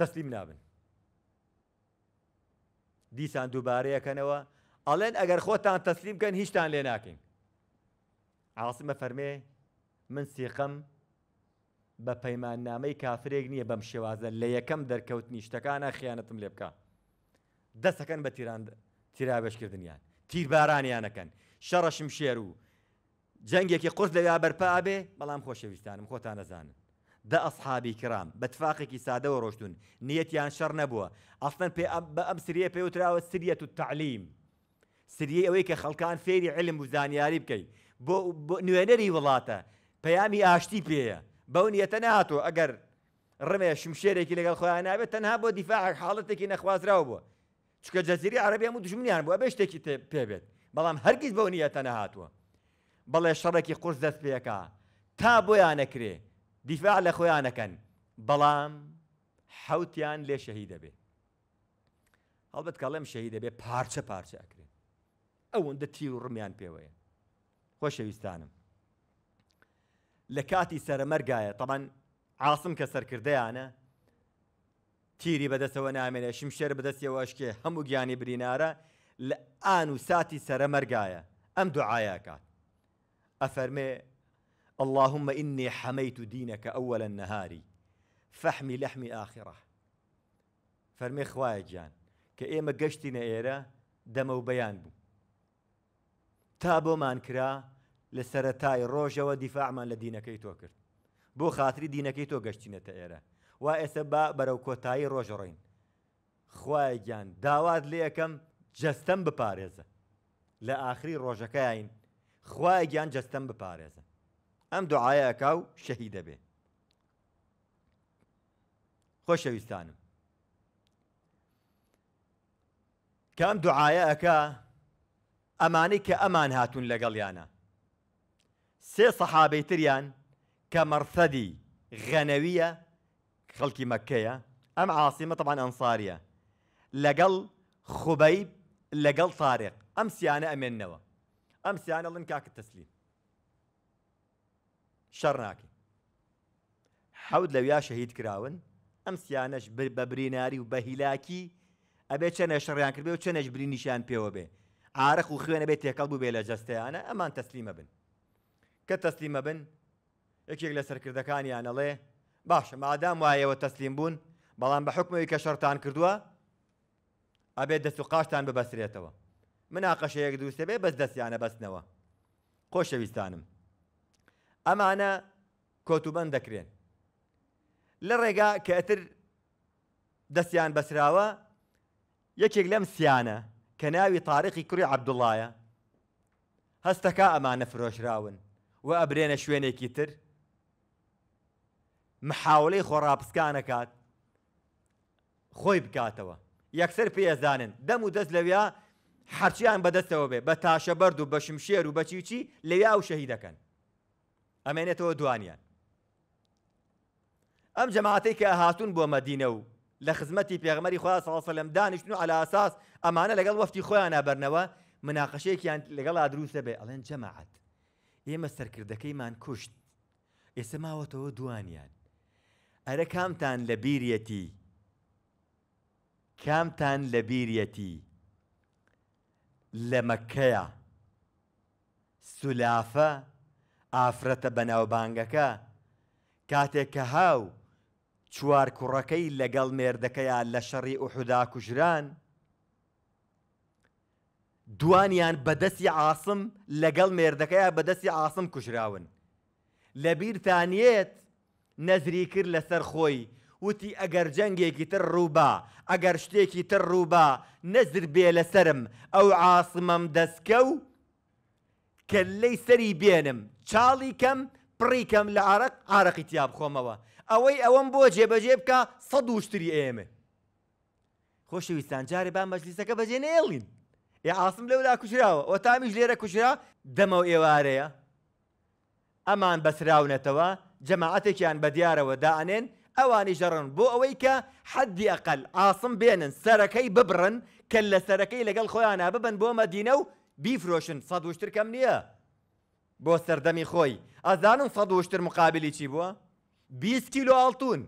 تەسلیم نابن دیسان دووبارەیەکەنەوە ئەڵێن ئەگەر خۆتان تەسلیمکەن هیچتان لێ ناکەین عاصمە فەرمێ من سیقم بە پەیماننامەی کافرێک نییە بەم شێوازە لە یەکەم دەرکەوت نیشتەکانە خیانەتم لێ بکە دەستەکەن بە تیران تیرابشکردنیان تیربارانیانەکەن شەڕەشم شێر و جەنگێکی قرس لەویا بەرپا بێ بەڵام خۆشەویستانم خۆتان نەزانن بە ئەسحابی کرام بەتفاقێکی سادەوە ڕۆشتون نیەتیان شەڕ نەبووە ئەفەن پێ بە ئەم سریە پێوتراوە سریەت و تعلیم سریە ئەوەی کە خەڵکان فێری علم و زانیاری بکەیت بۆ نوێنەری وڵاتە پەیامی ئاشتی پێەیە بەو نیەتە ناتۆ ئەگەر ڕمێ شمشێرێکی لەگەڵ خۆیان نابێت تەنها بۆ دیفاع حاڵەتێکی نەخوازراوە بووە چکە جەزیری عربیان و دژمنیان بووە بە شتێکی پێبێت بەڵام هەرگیز بەو نیەتە نەهاتووە بەڵێ شەڕێکی قرس دەست پێەکە تا بۆیان نەکرێت دیفاع لە خۆیانەکەن بەڵام حوتیان لێ شەهی دەبێ هەڵبەت کەڵێم شەهی دەبێ پارچە پارچە ئەکرێن ئەوەندە تیر و ڕمیان پێوەیە خۆشەویستانم لە کاتی سەرمەرگایە تەمان عاسم کە سەرکردیانە تیری بەدەستەوە نامێنێ شمشێر بەدەستیەوە شکێ هەموو گیانی برینارە لە ئان و ساتی سەرەمەرگایە ئەم دوعاەکات ئەفەرمێ اللهم إني حميت دينك أول النهار فحمي لحمي آخرة فرمي خوايا جان كإيما قشتنا إيرا دمو بيان بو تابو مان كرا لسرتاي روجة ودفاع من لدينكي تو كرت بو خاطري دينكي تو قشتنا تإيرا وإسبا برو كوتاي روجة رين خوايا جان داواد ليكم جستم بپارێزە لاخري روجا كاين خوای جان جەستەم بپارێزە ام دعايا كاو شهيد به خوش يستانم كام دعايا كا امانك امان هاتون لقليانا سي صحابي تريان كمرثدي غنويه خلقي مكيه ام عاصمه طبعا انصاريه لقل خبيب لقل طارق امس انا امين نوى امس الله لنكاك التسليم شەڕ ناکەین حەود لەویا شەهید کراون ئەم سیانەش بە بریناری و بە هیلاکی ئەبێ چەنە شەڕیان کردێ و چەنەش برینیشان پێوە بێ ئارەخ و خوێنە بێت تێکەڵ بوو بێ لە جەستیانە ئەمان تەسلیمە بن کە تەسلیمە بن یەکێک لە سەرکردەکانیان ئەڵێ باشە مادام وایەوە تەسلیم بوون بەڵام بە حکمەوەی کە شەرتان کردووە ئەبێت دەست و قاشتان ببەسرێتەوە مناقەشەیەک دووسێ بێ بەس دەستیانە بەستنەوە خۆشەویستانم ئەمانە کۆتوبەن دەکرێن لە ڕێگا کەتر دەستیان بەسراوە یەکێک لەم سیانە کە ناوی تاریخی کوڕی عبدوڵایە هەستەکە ئەمانە فرۆشراون و ئەبرێنە شوێنێکی تر محاولەی خۆڕاپسکانەکات خۆی بکاتەوە یەکسەر پێزانن دەم و دەست لەویا حرچیان بەدەستەوە بێ بە تاشە بەرد و بە شمشێر و بەچیچی لەویا و شەهی دەکەن ئەمێنێتەوە دوانیان ئەم جەماعەتی کە هاتوون بۆ مەدینە و لە خزمەتی پێغمەری خۆیان ساڵسەلم دانیشتن و علاساس ئەمانە لەگەڵ وەفتی خۆیان نابەرنەوە مناقەشەیەکیان لەگەڵ دروستە بێ ئەڵێن جەماعەت ئێمە سەرکردەکەیمان کوشت ئێستا ماوەتەوە دوانیان ئەرە کامتان لە بیریەتی کامتان لە بیریەتی لە مەکەیە سولافە ئافرەتە بەناوبانگەکە کاتێک کە هاو چوار کوڕەکەی لەگەڵ مێردەکەیان لە شەڕی ئوحدا کوژران دوانیان بەدەستی عاسم لەگەڵ مێردەکەیە بەدەستی عاسم کوژراون لەبیرتانیێت نەزری کرد لەسەر خۆی وتی ئەگەر جەنگێکی تر ڕووبا ئەگەر شتێکی تر ڕووبا نەزر بێ لەسرم ئەو عاسمەم دەستکە و کە لەی سەری بێنم چاڵی کەم پڕیکەم لە عرق عرەقی تیا بخۆمەوە ئەوەی ئەوەم بۆ جێبەجێ بکە سە دوشتری ئێمە خۆشەویستان جارێ با مەجلیسەکە بەجێ نێڵین ئێ ئاسم لەولا کوشراوە ئۆ تامیش لێرە کوشرا دەمە و ئێوارەیە ئەمان بەسراونەتەوە جەماعەتێکیان بە دیارەوە داعێن ئەوانی ژەڕن بۆ ئەوەی کە حەدی ئەقل ئاسم بێنن سەرەکەی ببڕن کە لە سەرەکەی لەگەڵ خۆیانە ببن بۆ مەدینە و بیفرۆشن سەد وشتر کەم نییە بۆ سەردەمی خۆی ئەزانم سەد وشتر مقابلی چی بووە؟ 20 کیلو ئاڵتون.